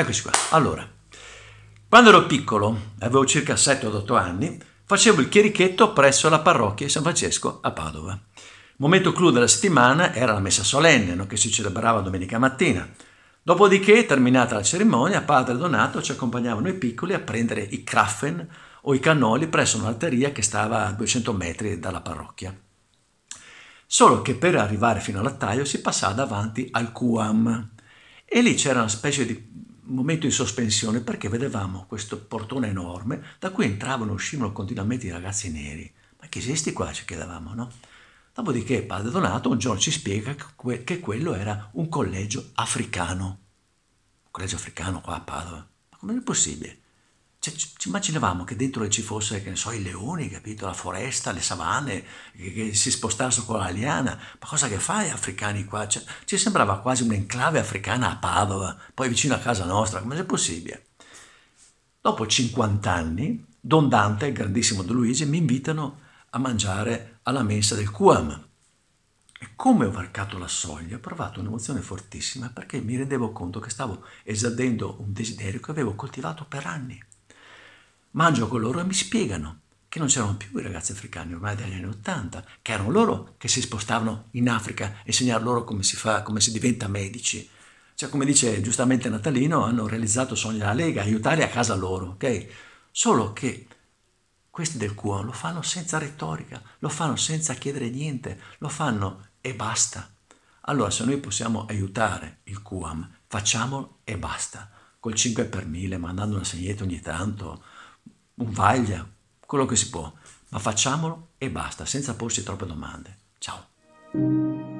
Eccoci qua. Allora, quando ero piccolo, avevo circa 7-8 anni, facevo il chierichetto presso la parrocchia di San Francesco a Padova. momento clou della settimana era la messa solenne, no? che si celebrava domenica mattina. Dopodiché, terminata la cerimonia, padre Donato ci accompagnavano i piccoli a prendere i kraffen o i cannoli presso un'alteria che stava a 200 metri dalla parrocchia. Solo che per arrivare fino all'attaio si passava davanti al Cuam e lì c'era una specie di momento in sospensione perché vedevamo questo portone enorme da cui entravano e uscivano continuamente i ragazzi neri. Ma che esiste qua? ci chiedevamo, no? Dopodiché padre Donato un giorno ci spiega che quello era un collegio africano. Un collegio africano qua a Padova. Ma com'è possibile? Cioè, ci immaginavamo che dentro ci fosse, che ne so, i leoni, capito? La foresta, le savane, che, che si spostassero con la liana. Ma cosa che fai africani qua? Cioè, ci sembrava quasi un'enclave africana a Padova, poi vicino a casa nostra. Come è possibile? Dopo 50 anni, Don Dante il grandissimo Don Luigi mi invitano a mangiare alla mensa del Cuam. E come ho varcato la soglia, ho provato un'emozione fortissima perché mi rendevo conto che stavo esaudendo un desiderio che avevo coltivato per anni. Mangio con loro e mi spiegano che non c'erano più i ragazzi africani ormai dagli anni Ottanta, che erano loro che si spostavano in Africa a insegnare loro come si fa, come si diventa medici. Cioè, come dice giustamente Natalino, hanno realizzato il sogno della Lega, aiutare a casa loro, ok? Solo che questi del cuore lo fanno senza retorica, lo fanno senza chiedere niente, lo fanno e basta. Allora, se noi possiamo aiutare il QAM, facciamolo e basta. Col 5 per 1000, mandando una segnetta ogni tanto, un vaglia, quello che si può, ma facciamolo e basta, senza porsi troppe domande. Ciao.